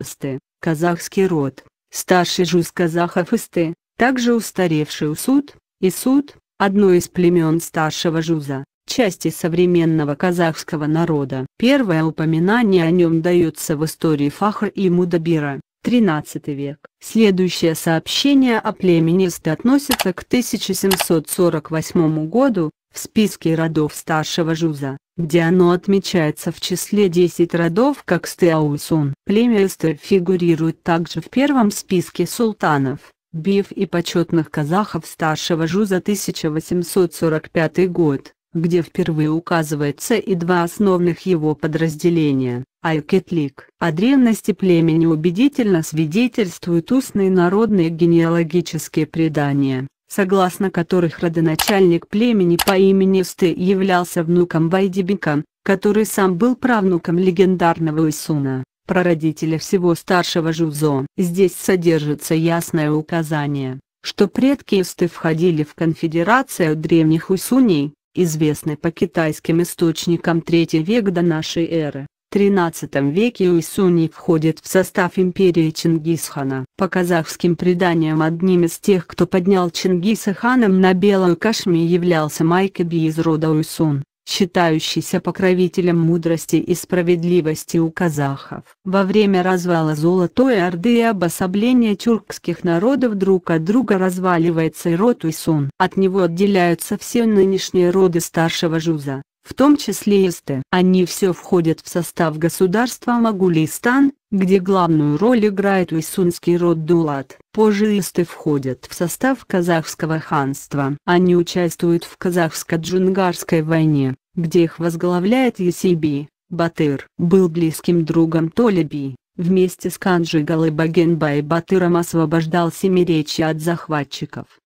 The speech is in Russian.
Сты, казахский род, старший жуз казахов и также устаревший усуд, и суд, одно из племен старшего жуза, части современного казахского народа. Первое упоминание о нем дается в истории Фахр и Мудабира, 13 век. Следующее сообщение о племени Сты относится к 1748 году, в списке родов старшего жуза, где оно отмечается в числе 10 родов как Стеаусун. Племя Эстер фигурирует также в первом списке султанов, бив и почетных казахов старшего жуза 1845 год, где впервые указывается и два основных его подразделения – Айкетлик. О древности племени убедительно свидетельствуют устные народные генеалогические предания согласно которых родоначальник племени по имени Сты являлся внуком Вайдибика, который сам был правнуком легендарного Уисуна, прародителя всего старшего Жузо. Здесь содержится ясное указание, что предки Сты входили в конфедерацию древних Усуней, известной по китайским источникам 3 век до нашей эры. XIII веке Уйсуни входит в состав империи Чингисхана. По казахским преданиям одним из тех, кто поднял Чингиса ханом на Белую Кашми являлся Майкаби из рода Уйсун считающийся покровителем мудрости и справедливости у казахов. Во время развала Золотой Орды и обособления тюркских народов друг от друга разваливается и род Уйсун. От него отделяются все нынешние роды старшего Жуза в том числе и Они все входят в состав государства Магулистан, где главную роль играет уйсунский род Дулат. Позже исты входят в состав казахского ханства. Они участвуют в казахско-джунгарской войне, где их возглавляет Есиби. Батыр был близким другом Толеби, вместе с Канджи Галыбагенбай Батыром освобождал Семеречье от захватчиков.